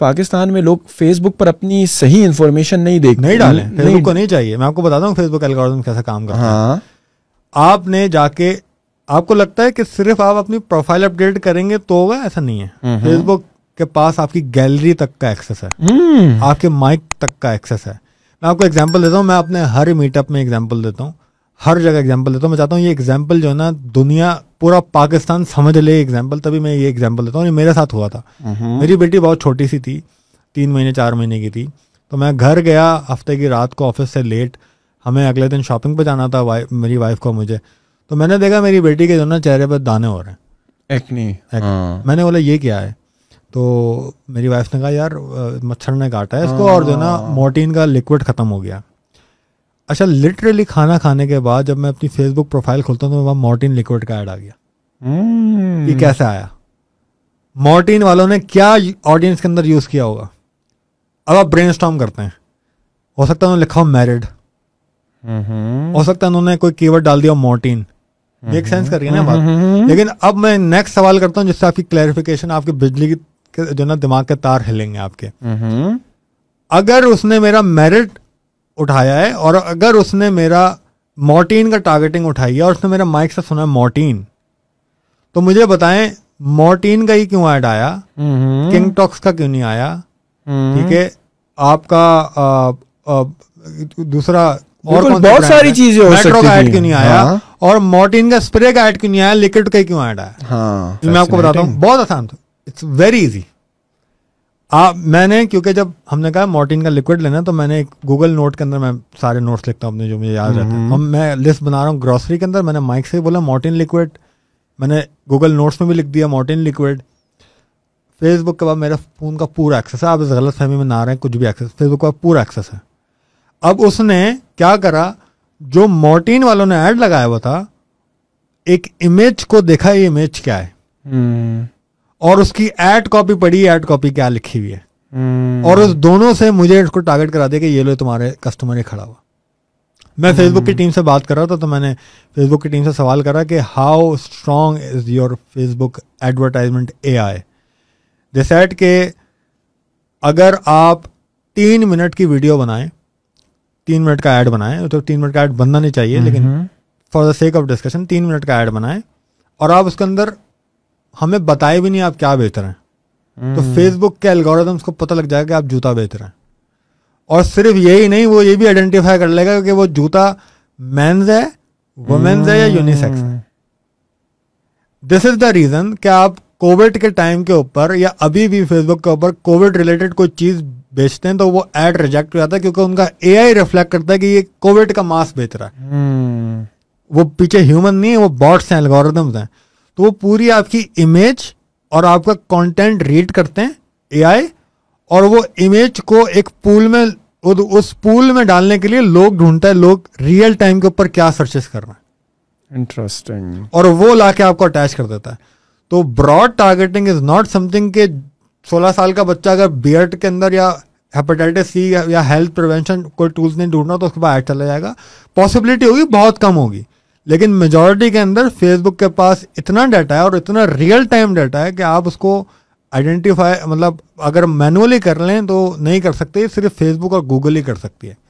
पाकिस्तान में लोग फेसबुक पर अपनी सही इन्फॉर्मेशन नहीं देख नहीं डाले फेसबुक को नहीं चाहिए मैं आपको बताता हूँ फेसबुक एल्गोरिथम कैसा काम करता हाँ। है आपने जाके आपको लगता है कि सिर्फ आप अपनी प्रोफाइल अपडेट करेंगे तो होगा ऐसा नहीं है फेसबुक हम्म। के पास आपकी गैलरी तक का एक्सेस है हम्म। आपके माइक तक का एक्सेस है मैं आपको एग्जाम्पल देता हूँ मैं अपने हर मीटअप में एग्जाम्पल देता हूँ हर जगह एग्जाम्पल देता हूँ मैं चाहता हूँ ये एग्जाम्पल जो है ना दुनिया पूरा पाकिस्तान समझ ले एग्जाम्पल तभी मैं ये एग्जाम्पल देता हूँ मेरे साथ हुआ था हम्म। मेरी बेटी बहुत छोटी सी थी तीन महीने चार महीने की थी तो मैं घर गया हफ्ते की रात को ऑफिस से लेट हमें अगले दिन शॉपिंग पे जाना था वाइफ मेरी वाइफ को मुझे तो मैंने देखा मेरी बेटी के जो ना चेहरे पर दाने हो रहे हैं नहीं हाँ। एक, मैंने बोला ये क्या है तो मेरी वाइफ ने कहा यार मच्छर ने काटा है इसको हाँ। और जो ना मोर्टीन का लिक्विड ख़त्म हो गया अच्छा लिटरली खाना खाने के बाद जब मैं अपनी फेसबुक प्रोफाइल खोलता हूँ तो वहाँ मोर्टिन लिक्विड का ऐड आ गया hmm. ये कैसे आया मोर्टिन वालों ने क्या ऑडियंस के अंदर यूज़ किया होगा अब आप ब्रेन करते हैं हो सकता है उन्होंने लिखा हो मैरिड mm-hmm. हो सकता है उन्होंने कोई कीवर्ड डाल दिया मोर्टीन मेक सेंस कर रही है ना बात mm-hmm. लेकिन अब मैं नेक्स्ट सवाल करता हूँ जिससे आपकी क्लैरिफिकेशन आपके बिजली के जो ना दिमाग के तार हिलेंगे आपके mm-hmm. अगर उसने मेरा मेरिट उठाया है और अगर उसने मेरा मोर्टीन का टारगेटिंग उठाई है और उसने मेरा माइक से सुना मोर्टीन तो मुझे बताएं मोर्टीन का ही क्यों ऐड आया हम्म। किंग टॉक्स का क्यों नहीं आया ठीक है आपका आ, आ, दूसरा और बहुत सारी चीजें हो मेट्रो का ऐड क्यों नहीं आया हाँ। और मोर्टीन का स्प्रे का ऐड क्यों नहीं आया लिक्विड का क्यों ऐड आया हाँ, मैं आपको बताता हूँ बहुत आसान था इट्स वेरी इजी आ, मैंने क्योंकि जब हमने कहा मॉर्टिन का लिक्विड लेना तो मैंने एक गूगल नोट के अंदर मैं सारे नोट्स लिखता हूँ अपने जो मुझे याद रहता है हम हम्म। मैं लिस्ट बना रहा हूँ ग्रॉसरी के अंदर मैंने माइक से बोला मॉर्टिन लिक्विड मैंने गूगल नोट्स में भी लिख दिया मॉर्टिन लिक्विड फेसबुक के बाद मेरा फ़ोन का पूरा एक्सेस है आप इस गलत फहमी में ना रहे हैं कुछ भी एक्सेस फेसबुक का पूरा एक्सेस है अब उसने क्या करा जो मॉर्टिन वालों ने ऐड लगाया हुआ था एक इमेज को देखा ये इमेज क्या है हम्म। और उसकी एड कॉपी पड़ी एड कॉपी क्या लिखी हुई है हम्म। और उस दोनों से मुझे इसको टारगेट करा दिया कि ये लो तुम्हारे कस्टमर ही खड़ा हुआ मैं फेसबुक की टीम हम्म। से बात कर रहा था तो मैंने फेसबुक की टीम से सवाल करा कि how strong is your Facebook advertisement ए आई दे के अगर आप तीन मिनट की वीडियो बनाएं तीन मिनट का ऐड बनाएं तो तीन मिनट का ऐड बनना नहीं चाहिए लेकिन for the sake of discussion तीन मिनट का ऐड बनाएं और आप उसके अंदर हमें बताए भी नहीं आप क्या बेच रहे हैं तो फेसबुक हम्म। के एल्गोरिदम्स को पता लग जाएगा कि आप जूता बेच रहे हैं और सिर्फ यही नहीं वो ये भी आइडेंटिफाई कर लेगा कि वो जूता मैंस है वुमेन्स है या यूनिसेक्स हम्म। है दिस इज द रीजन कि आप कोविड के टाइम के ऊपर या अभी भी फेसबुक के ऊपर कोविड रिलेटेड कोई चीज बेचते हैं तो वो एड रिजेक्ट हो जाता है क्योंकि उनका आई रिफ्लेक्ट करता है कि ये कोविड का मास्क बेच रहा है हम्म। वो पीछे ह्यूमन नहीं है वो बॉट्स हैं एल्गोरिदम्स हैं तो वो पूरी आपकी इमेज और आपका कंटेंट रीड करते हैं एआई और वो इमेज को एक पूल में उस पूल में डालने के लिए लोग ढूंढता है लोग रियल टाइम के ऊपर क्या सर्चेस कर रहे हैं इंटरेस्टिंग और वो लाके आपको अटैच कर देता है तो broad targeting is not something के 16 साल का बच्चा अगर बियर्ड के अंदर या हेपेटाइटिस सी या हेल्थ प्रिवेंशन कोई टूल्स नहीं ढूंढना तो उसके बाद ऐड चला जाएगा पॉसिबिलिटी होगी बहुत कम होगी लेकिन मेजोरिटी के अंदर फेसबुक के पास इतना डाटा है और इतना रियल टाइम डाटा है कि आप उसको आइडेंटिफाई मतलब अगर मैनुअली कर लें तो नहीं कर सकते सिर्फ फेसबुक और गूगल ही कर सकती है